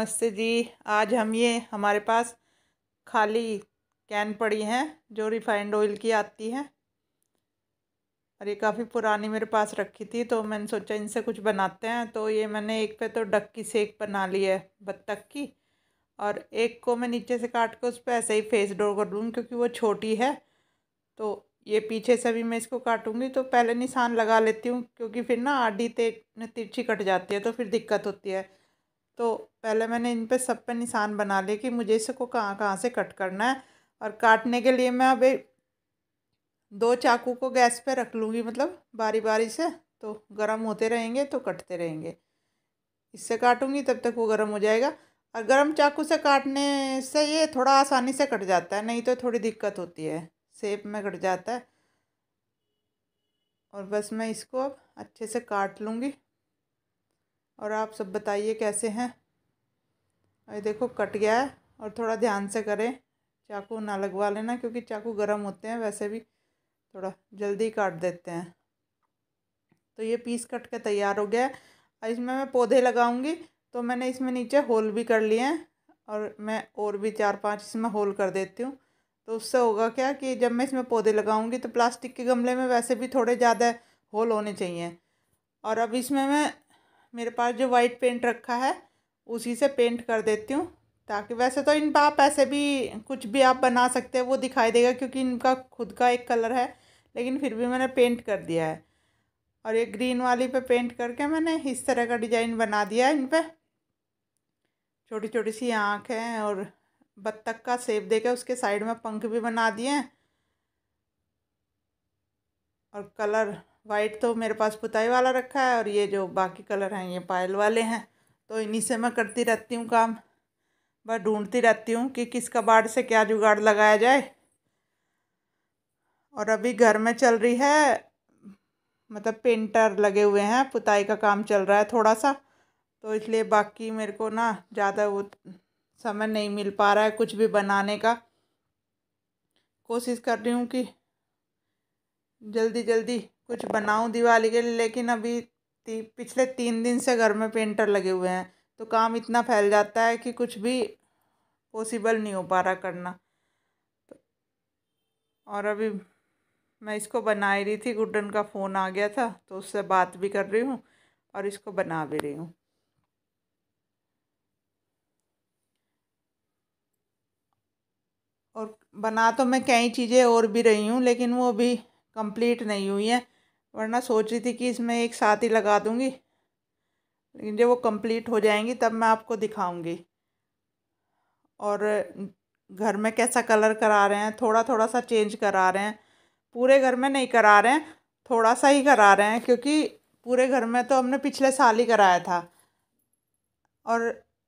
नमस्ते जी आज हम ये हमारे पास खाली कैन पड़ी हैं जो रिफाइंड ऑयल की आती है और ये काफ़ी पुरानी मेरे पास रखी थी तो मैंने सोचा इनसे कुछ बनाते हैं तो ये मैंने एक पे तो डक की सेक बना ली है बत्तख की और एक को मैं नीचे से काट के उस पर ऐसे ही फेस डोर कर दूँगी क्योंकि वो छोटी है तो ये पीछे से भी मैं इसको काटूंगी तो पहले निशान लगा लेती हूँ क्योंकि फिर ना आधी तेज तिरछी कट जाती है तो फिर दिक्कत होती है तो पहले मैंने इन पे सब पे निशान बना लिए कि मुझे इसको कहाँ कहाँ से कट करना है और काटने के लिए मैं अभी दो चाकू को गैस पे रख लूँगी मतलब बारी बारी से तो गर्म होते रहेंगे तो कटते रहेंगे इससे काटूँगी तब तक वो गर्म हो जाएगा और गर्म चाकू से काटने से ये थोड़ा आसानी से कट जाता है नहीं तो थोड़ी दिक्कत होती है सेप में कट जाता है और बस मैं इसको अब अच्छे से काट लूँगी और आप सब बताइए कैसे हैं ये देखो कट गया है और थोड़ा ध्यान से करें चाकू ना लगवा लेना क्योंकि चाकू गर्म होते हैं वैसे भी थोड़ा जल्दी काट देते हैं तो ये पीस कट के तैयार हो गया है इसमें मैं पौधे लगाऊंगी तो मैंने इसमें नीचे होल भी कर लिए हैं और मैं और भी चार पांच इसमें होल कर देती हूँ तो उससे होगा क्या कि जब मैं इसमें पौधे लगाऊंगी तो प्लास्टिक के गमले में वैसे भी थोड़े ज़्यादा होल होने चाहिए और अब इसमें मैं मेरे पास जो वाइट पेंट रखा है उसी से पेंट कर देती हूँ ताकि वैसे तो इन पर आप ऐसे भी कुछ भी आप बना सकते हैं वो दिखाई देगा क्योंकि इनका खुद का एक कलर है लेकिन फिर भी मैंने पेंट कर दिया है और ये ग्रीन वाली पे पेंट करके मैंने इस तरह का डिजाइन बना दिया है इन पर छोटी छोटी सी आँख है और बत्तख का सेप के उसके साइड में पंख भी बना दिए हैं और कलर वाइट तो मेरे पास पुताई वाला रखा है और ये जो बाकी कलर हैं ये पायल वाले हैं तो इन्हीं से मैं करती रहती हूँ काम बस ढूंढती रहती हूँ कि किस कबाड़ से क्या जुगाड़ लगाया जाए और अभी घर में चल रही है मतलब पेंटर लगे हुए हैं पुताई का काम चल रहा है थोड़ा सा तो इसलिए बाकी मेरे को ना ज़्यादा वो समय नहीं मिल पा रहा है कुछ भी बनाने का कोशिश कर रही हूँ कि जल्दी जल्दी कुछ बनाऊँ दिवाली के लिए लेकिन अभी ती, पिछले तीन दिन से घर में पेंटर लगे हुए हैं तो काम इतना फैल जाता है कि कुछ भी पॉसिबल नहीं हो पा रहा करना और अभी मैं इसको बना ही रही थी गुड्डन का फ़ोन आ गया था तो उससे बात भी कर रही हूँ और इसको बना भी रही हूँ और बना तो मैं कई चीज़ें और भी रही हूँ लेकिन वो अभी कंप्लीट नहीं हुई हैं वरना सोच रही थी कि इसमें एक साथ ही लगा दूँगी लेकिन जब वो कंप्लीट हो जाएंगी तब मैं आपको दिखाऊंगी और घर में कैसा कलर करा रहे हैं थोड़ा थोड़ा सा चेंज करा रहे हैं पूरे घर में नहीं करा रहे हैं थोड़ा सा ही करा रहे हैं क्योंकि पूरे घर में तो हमने पिछले साल ही कराया था और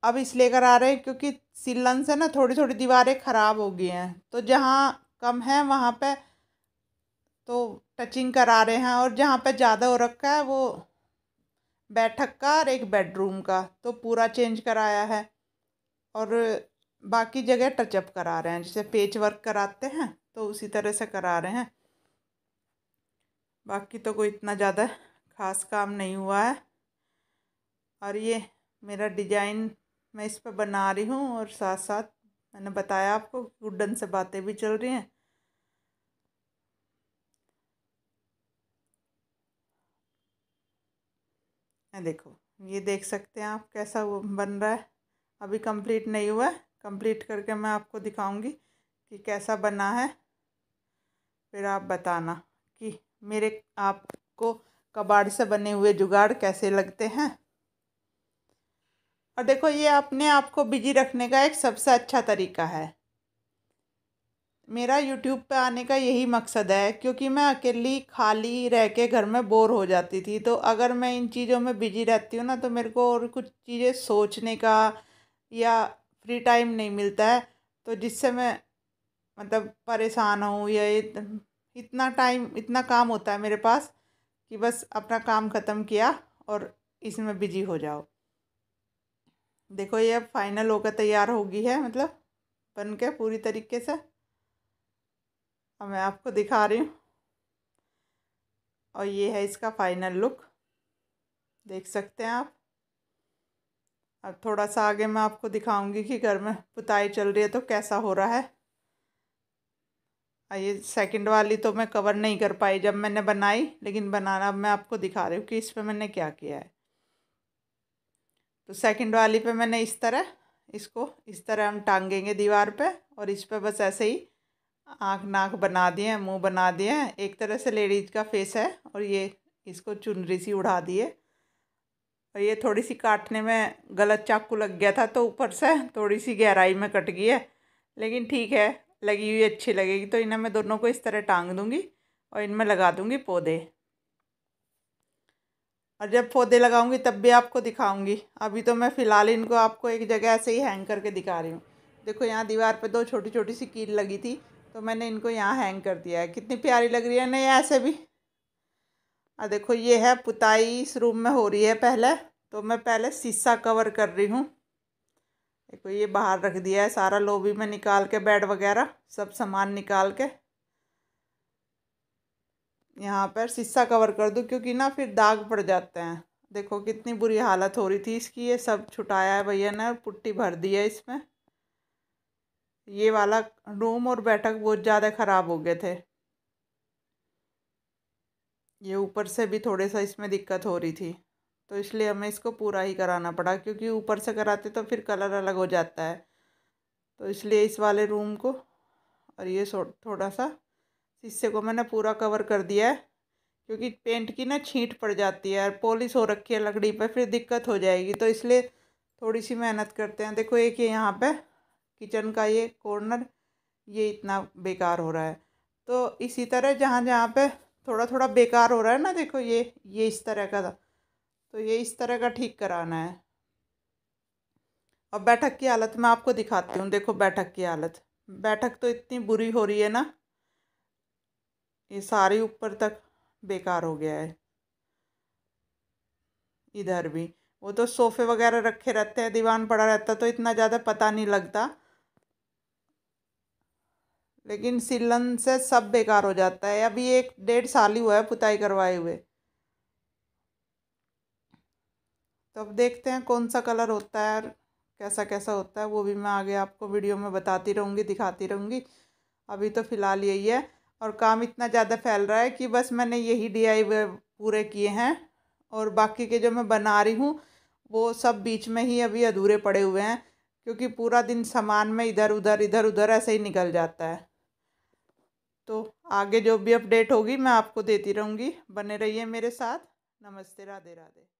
अब इसलिए करा रहे हैं क्योंकि सिलन से ना थोड़ी थोड़ी दीवारें ख़राब हो गई हैं तो जहाँ कम है वहाँ पर तो टचिंग करा रहे हैं और जहाँ पे ज़्यादा हो रखा है वो बैठक का और एक बेडरूम का तो पूरा चेंज कराया है और बाकी जगह टचअप करा रहे हैं जैसे पेच वर्क कराते हैं तो उसी तरह से करा रहे हैं बाकी तो कोई इतना ज़्यादा खास काम नहीं हुआ है और ये मेरा डिजाइन मैं इस पर बना रही हूँ और साथ साथ मैंने बताया आपको वुडन से बातें भी चल रही हैं है देखो ये देख सकते हैं आप कैसा वो बन रहा है अभी कंप्लीट नहीं हुआ है कंप्लीट करके मैं आपको दिखाऊंगी कि कैसा बना है फिर आप बताना कि मेरे आपको कबाड़ से बने हुए जुगाड़ कैसे लगते हैं और देखो ये अपने आप को बिजी रखने का एक सबसे अच्छा तरीका है मेरा यूट्यूब पे आने का यही मकसद है क्योंकि मैं अकेली खाली रह के घर में बोर हो जाती थी तो अगर मैं इन चीज़ों में बिजी रहती हूँ ना तो मेरे को और कुछ चीज़ें सोचने का या फ्री टाइम नहीं मिलता है तो जिससे मैं मतलब परेशान हूँ या इतना टाइम इतना काम होता है मेरे पास कि बस अपना काम ख़त्म किया और इसमें बिजी हो जाओ देखो ये अब फाइनल होकर तैयार होगी है मतलब बन के पूरी तरीके से और मैं आपको दिखा रही हूँ और ये है इसका फाइनल लुक देख सकते हैं आप अब थोड़ा सा आगे मैं आपको दिखाऊंगी कि घर में पुताई चल रही है तो कैसा हो रहा है ये सेकंड वाली तो मैं कवर नहीं कर पाई जब मैंने बनाई लेकिन बनाना अब मैं आपको दिखा रही हूँ कि इस पर मैंने क्या किया है तो सेकंड वाली पे मैंने इस तरह इसको इस तरह हम टांगेंगे दीवार पे और इस पर बस ऐसे ही आँख नाक बना दिए हैं मुँह बना दिए हैं एक तरह से लेडीज का फेस है और ये इसको चुनरी सी उड़ा दिए और ये थोड़ी सी काटने में गलत चाकू लग गया था तो ऊपर से थोड़ी सी गहराई में कट गई है लेकिन ठीक है लगी हुई अच्छी लगेगी तो इन्हें मैं दोनों को इस तरह टांग दूँगी और इनमें लगा दूँगी पौधे और जब पौधे लगाऊंगी तब भी आपको दिखाऊंगी अभी तो मैं फ़िलहाल इनको आपको एक जगह ऐसे ही हैंग करके दिखा रही हूँ देखो यहाँ दीवार पर दो छोटी छोटी सी कील लगी थी तो मैंने इनको यहाँ हैंग कर दिया है कितनी प्यारी लग रही है नहीं ऐसे भी और देखो ये है पुताई इस रूम में हो रही है पहले तो मैं पहले शीशा कवर कर रही हूँ देखो ये बाहर रख दिया है सारा लोबी में निकाल के बेड वगैरह सब सामान निकाल के यहाँ पर शीशा कवर कर दूँ क्योंकि ना फिर दाग पड़ जाते हैं देखो कितनी बुरी हालत हो रही थी इसकी ये सब छुटाया है भैया ने पुट्टी भर दी है इसमें ये वाला रूम और बैठक बहुत ज़्यादा ख़राब हो गए थे ये ऊपर से भी थोड़े सा इसमें दिक्कत हो रही थी तो इसलिए हमें इसको पूरा ही कराना पड़ा क्योंकि ऊपर से कराते तो फिर कलर अलग हो जाता है तो इसलिए इस वाले रूम को और ये थोड़ा सा हिस्से को मैंने पूरा कवर कर दिया है क्योंकि पेंट की ना छींट पड़ जाती है और पॉलिश हो रखी है लकड़ी पर फिर दिक्कत हो जाएगी तो इसलिए थोड़ी सी मेहनत करते हैं देखो एक ये यहाँ पर किचन का ये कॉर्नर ये इतना बेकार हो रहा है तो इसी तरह जहाँ जहाँ पे थोड़ा थोड़ा बेकार हो रहा है ना देखो ये ये इस तरह का था तो ये इस तरह का ठीक कराना है अब बैठक की हालत मैं आपको दिखाती हूँ देखो बैठक की हालत बैठक तो इतनी बुरी हो रही है ना ये सारी ऊपर तक बेकार हो गया है इधर भी वो तो सोफ़े वगैरह रखे रहते हैं दीवान पड़ा रहता तो इतना ज़्यादा पता नहीं लगता लेकिन सिलन से सब बेकार हो जाता है अभी एक डेढ़ साल ही हुआ है पुताई करवाए हुए तो अब देखते हैं कौन सा कलर होता है और कैसा कैसा होता है वो भी मैं आगे आपको वीडियो में बताती रहूँगी दिखाती रहूँगी अभी तो फ़िलहाल यही है और काम इतना ज़्यादा फैल रहा है कि बस मैंने यही डी आई पूरे किए हैं और बाकी के जो मैं बना रही हूँ वो सब बीच में ही अभी अधूरे पड़े हुए हैं क्योंकि पूरा दिन सामान में इधर उधर इधर उधर ऐसे ही निकल जाता है तो आगे जो भी अपडेट होगी मैं आपको देती रहूँगी बने रहिए मेरे साथ नमस्ते राधे राधे